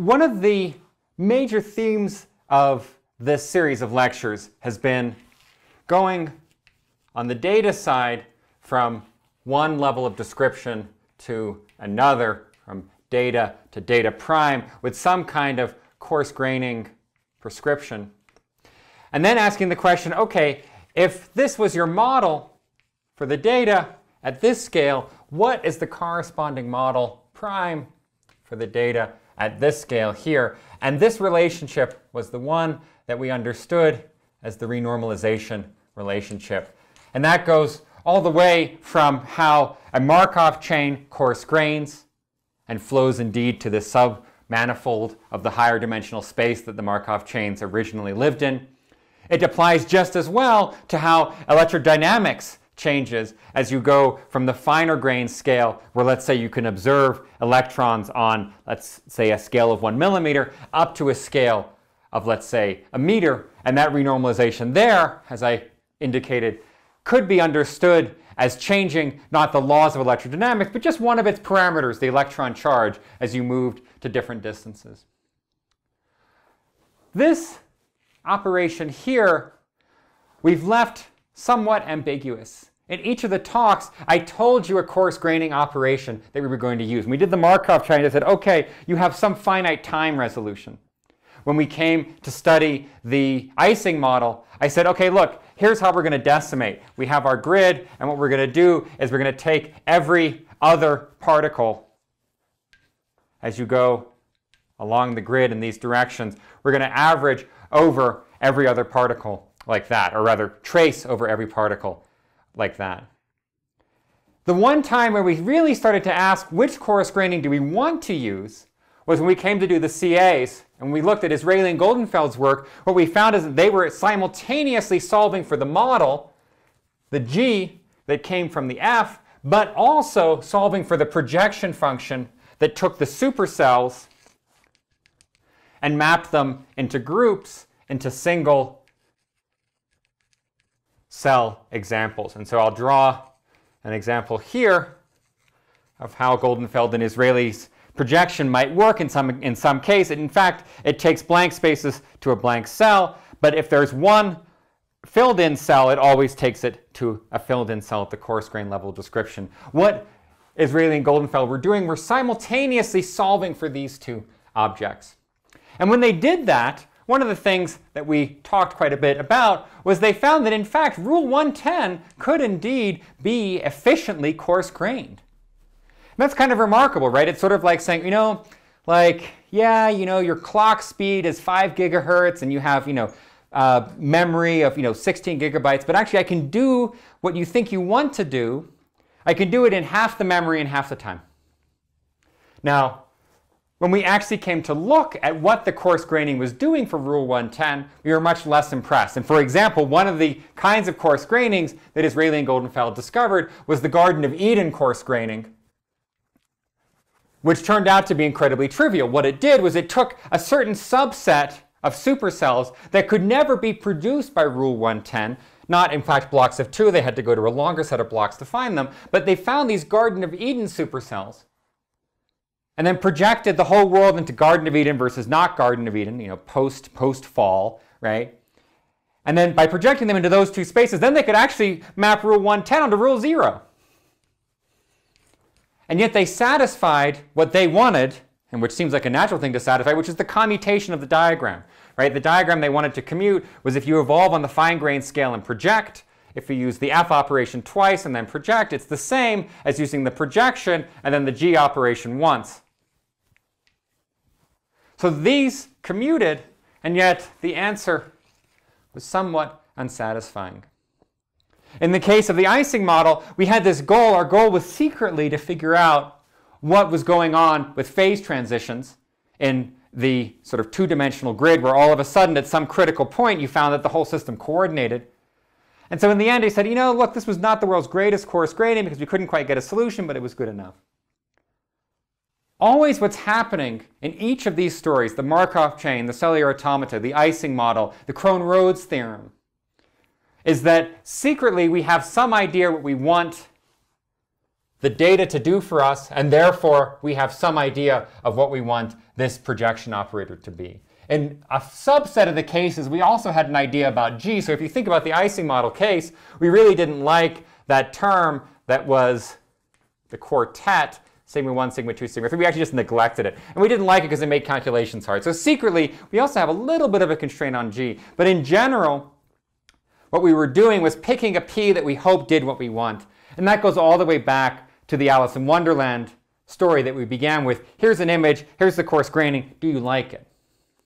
One of the major themes of this series of lectures has been going on the data side from one level of description to another, from data to data prime, with some kind of coarse graining prescription. And then asking the question, okay, if this was your model for the data at this scale, what is the corresponding model prime for the data at this scale here. And this relationship was the one that we understood as the renormalization relationship. And that goes all the way from how a Markov chain coarse grains and flows indeed to the submanifold of the higher dimensional space that the Markov chains originally lived in. It applies just as well to how electrodynamics changes as you go from the finer grain scale, where let's say you can observe electrons on, let's say, a scale of one millimeter, up to a scale of, let's say, a meter. And that renormalization there, as I indicated, could be understood as changing not the laws of electrodynamics, but just one of its parameters, the electron charge, as you moved to different distances. This operation here, we've left somewhat ambiguous. In each of the talks, I told you a coarse graining operation that we were going to use. we did the Markov chain. I said, okay, you have some finite time resolution. When we came to study the icing model, I said, okay, look, here's how we're going to decimate. We have our grid, and what we're going to do is we're going to take every other particle as you go along the grid in these directions. We're going to average over every other particle like that, or rather trace over every particle like that. The one time where we really started to ask which chorus graining do we want to use was when we came to do the CAs and we looked at Israeli and Goldenfeld's work. What we found is that they were simultaneously solving for the model, the G that came from the F, but also solving for the projection function that took the supercells and mapped them into groups, into single cell examples. And so I'll draw an example here of how Goldenfeld and Israeli's projection might work in some, in some case. In fact, it takes blank spaces to a blank cell, but if there's one filled in cell, it always takes it to a filled in cell at the coarse grain level description. What Israeli and Goldenfeld were doing were simultaneously solving for these two objects. And when they did that, one of the things that we talked quite a bit about was they found that in fact Rule 110 could indeed be efficiently coarse grained. that's kind of remarkable, right? It's sort of like saying, you know, like, yeah, you know, your clock speed is 5 gigahertz and you have, you know, uh, memory of, you know, 16 gigabytes, but actually I can do what you think you want to do. I can do it in half the memory and half the time. Now, when we actually came to look at what the coarse graining was doing for Rule 110, we were much less impressed. And for example, one of the kinds of coarse grainings that Israeli and Goldenfeld discovered was the Garden of Eden coarse graining, which turned out to be incredibly trivial. What it did was it took a certain subset of supercells that could never be produced by Rule 110, not in fact blocks of two, they had to go to a longer set of blocks to find them, but they found these Garden of Eden supercells and then projected the whole world into Garden of Eden versus not Garden of Eden, you know, post post fall, right? And then by projecting them into those two spaces, then they could actually map rule 110 onto rule 0. And yet they satisfied what they wanted, and which seems like a natural thing to satisfy, which is the commutation of the diagram. Right? The diagram they wanted to commute was if you evolve on the fine-grained scale and project, if you use the F operation twice and then project, it's the same as using the projection and then the G operation once. So these commuted, and yet the answer was somewhat unsatisfying. In the case of the icing model, we had this goal. Our goal was secretly to figure out what was going on with phase transitions in the sort of two-dimensional grid where all of a sudden at some critical point you found that the whole system coordinated. And so in the end, he said, you know, look, this was not the world's greatest course grading because we couldn't quite get a solution, but it was good enough. Always what's happening in each of these stories, the Markov chain, the cellular automata, the icing model, the Crohn rhodes theorem, is that secretly we have some idea what we want the data to do for us, and therefore we have some idea of what we want this projection operator to be. In a subset of the cases, we also had an idea about G. So if you think about the icing model case, we really didn't like that term that was the quartet sigma 1, sigma 2, sigma 3. We actually just neglected it. And we didn't like it because it made calculations hard. So secretly, we also have a little bit of a constraint on g. But in general, what we were doing was picking a p that we hope did what we want. And that goes all the way back to the Alice in Wonderland story that we began with. Here's an image, here's the coarse graining, do you like it?